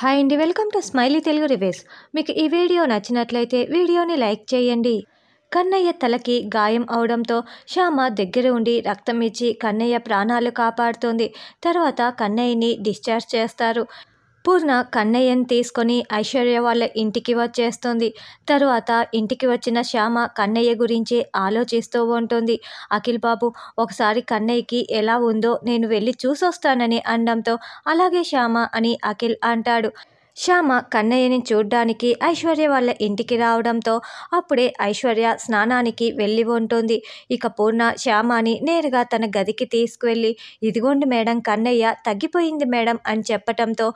hi అండి welcome to smiley Telugu reviews మీకు ఈ వీడియో నచ్చినట్లయితే వీడియోని లైక్ చేయండి కన్నయ్య తలకి గాయం అవడంతో శ్యామ దగ్గర ఉండి రక్తం ఇచ్చి కన్నయ్య ప్రాణాలు కాపాడుతుంది తర్వాత కన్నయ్యని డిశ్చార్జ్ చేస్తారు పూర్ణ కన్నయ్యని తీసుకొని ఐశ్వర్య వాళ్ళ ఇంటికి వచ్చేస్తుంది తరువాత ఇంటికి వచ్చిన శ్యామ కన్నయ్య గురించి ఆలోచిస్తూ ఉంటుంది అఖిల్ బాబు ఒకసారి కన్నయ్యకి ఎలా ఉందో నేను వెళ్ళి చూసొస్తానని అనడంతో అలాగే శ్యామ అని అఖిల్ అంటాడు శ్యామ కన్నయ్యని చూడ్డానికి ఐశ్వర్య వాళ్ళ ఇంటికి రావడంతో అప్పుడే ఐశ్వర్య స్నానానికి వెళ్ళి ఉంటుంది ఇక పూర్ణ శ్యామని నేరుగా తన గదికి తీసుకువెళ్ళి ఇదిగోండి మేడం కన్నయ్య తగ్గిపోయింది మేడం అని చెప్పటంతో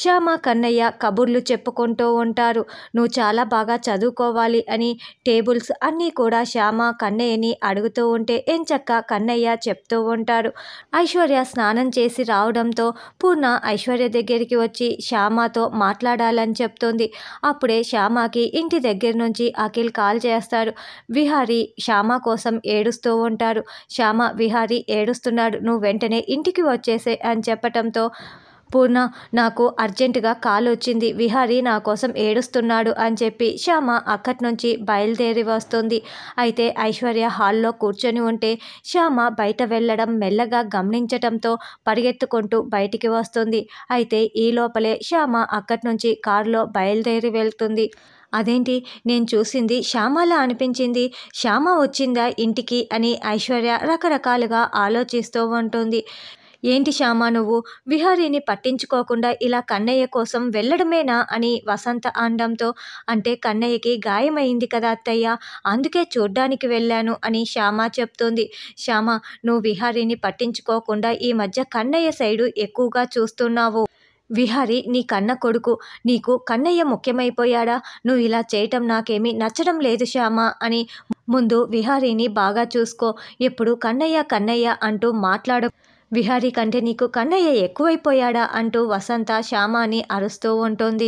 శ్యామ కన్నయ్య కబుర్లు చెప్పుకుంటూ ఉంటారు నువ్వు చాలా బాగా చదువుకోవాలి అని టేబుల్స్ అన్నీ కూడా శ్యామ కన్నయ్యని అడుగుతూ ఉంటే ఎంచక్క కన్నయ్య చెప్తూ ఉంటారు ఐశ్వర్య స్నానం చేసి రావడంతో పూర్ణ ఐశ్వర్య దగ్గరికి వచ్చి శ్యామతో మాట్లాడాలని చెప్తుంది అప్పుడే శ్యామకి ఇంటి దగ్గర నుంచి అఖిల్ కాల్ చేస్తాడు విహారీ శ్యామ కోసం ఏడుస్తూ ఉంటారు శ్యామ విహారీ ఏడుస్తున్నాడు నువ్వు వెంటనే ఇంటికి వచ్చేసే అని చెప్పటంతో పూర్ణ నాకు అర్జెంటుగా కాల్ వచ్చింది విహారీ నా కోసం ఏడుస్తున్నాడు అని చెప్పి శ్యామ అక్కడి నుంచి బయలుదేరి వస్తుంది అయితే ఐశ్వర్య హాల్లో కూర్చొని ఉంటే శ్యామ బయట వెళ్ళడం మెల్లగా గమనించటంతో పరిగెత్తుకుంటూ బయటికి వస్తుంది అయితే ఈ లోపలే శ్యామ అక్కడి నుంచి కారులో బయలుదేరి వెళ్తుంది అదేంటి నేను చూసింది శ్యామలా అనిపించింది శ్యామ వచ్చిందా ఇంటికి అని ఐశ్వర్య రకరకాలుగా ఆలోచిస్తూ ఉంటుంది ఏంటి శ్యామా నువ్వు విహారీని పట్టించుకోకుండా ఇలా కన్నయ్య కోసం వెళ్ళడమేనా అని వసంత అండంతో అంటే కన్నయ్యకి గాయమైంది కదా అత్తయ్య అందుకే చూడ్డానికి వెళ్ళాను అని శ్యామ చెప్తోంది శ్యామ నువ్వు విహారీని పట్టించుకోకుండా ఈ మధ్య కన్నయ్య సైడు ఎక్కువగా చూస్తున్నావు విహారీ నీ కన్న కొడుకు నీకు కన్నయ్య ముఖ్యమైపోయాడా నువ్వు ఇలా చేయటం నాకేమీ నచ్చడం లేదు శ్యామ అని ముందు విహారీని బాగా చూసుకో ఎప్పుడు కన్నయ్య కన్నయ్య అంటూ మాట్లాడ విహారీ కంటే నీకు కన్నయ్య ఎక్కువైపోయాడా అంటూ వసంత శ్యామాని అరుస్తూ ఉంటుంది